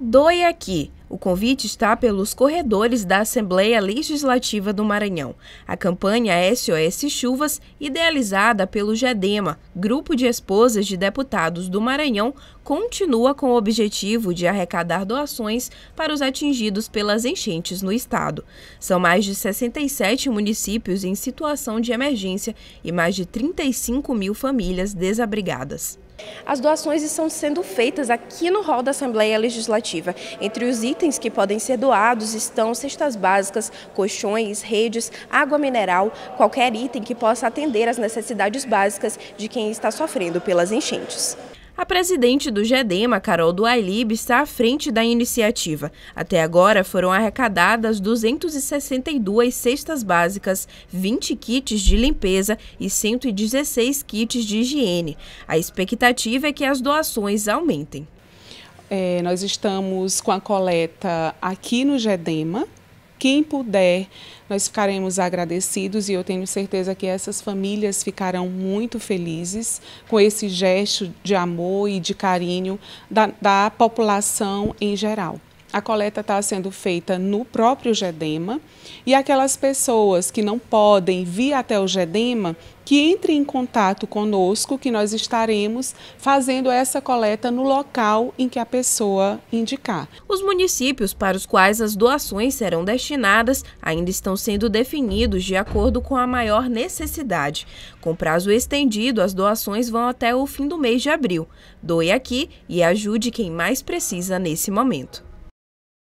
doe aqui. O convite está pelos corredores da Assembleia Legislativa do Maranhão. A campanha SOS Chuvas, idealizada pelo GEDEMA, Grupo de Esposas de Deputados do Maranhão, continua com o objetivo de arrecadar doações para os atingidos pelas enchentes no estado. São mais de 67 municípios em situação de emergência e mais de 35 mil famílias desabrigadas. As doações estão sendo feitas aqui no hall da Assembleia Legislativa. Entre os itens itens que podem ser doados estão cestas básicas, colchões, redes, água mineral, qualquer item que possa atender às necessidades básicas de quem está sofrendo pelas enchentes. A presidente do GEDEMA, Carol Duailib, está à frente da iniciativa. Até agora foram arrecadadas 262 cestas básicas, 20 kits de limpeza e 116 kits de higiene. A expectativa é que as doações aumentem. É, nós estamos com a coleta aqui no GEDEMA. Quem puder, nós ficaremos agradecidos e eu tenho certeza que essas famílias ficarão muito felizes com esse gesto de amor e de carinho da, da população em geral a coleta está sendo feita no próprio GEDEMA e aquelas pessoas que não podem vir até o GEDEMA, que entrem em contato conosco, que nós estaremos fazendo essa coleta no local em que a pessoa indicar. Os municípios para os quais as doações serão destinadas ainda estão sendo definidos de acordo com a maior necessidade. Com prazo estendido, as doações vão até o fim do mês de abril. Doe aqui e ajude quem mais precisa nesse momento.